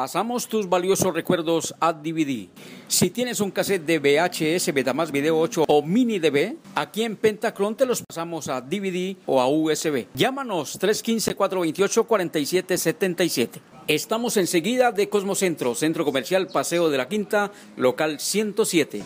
Pasamos tus valiosos recuerdos a DVD. Si tienes un cassette de VHS, más Video 8 o Mini DV, aquí en Pentacron te los pasamos a DVD o a USB. Llámanos 315-428-4777. Estamos enseguida de Cosmocentro, Centro Comercial Paseo de la Quinta, local 107.